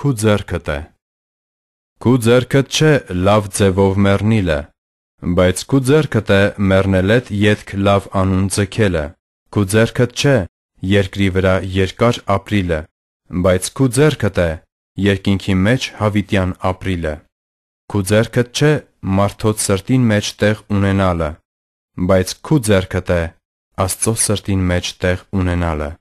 քու ձեռքդ է։ Քու ձեռքդ չէ լավ ձևով մեռնիլը, բայց քու ձեռքդ է մեռնելդ յետք լավ անուն ձգելը։ Քու ձեռքդ չէ երկրի վրա երկար ապրիլը, բայց քու ձեռքդ է երկինքի մեջ հավիտյան ապրիլը։ Քու ձեռքդ չէ մարդոց սրտին մեջ տեղ ունենալը, բայց քու ձեռքդ է Աստծո սրտին մեջ տեղ ունենալը։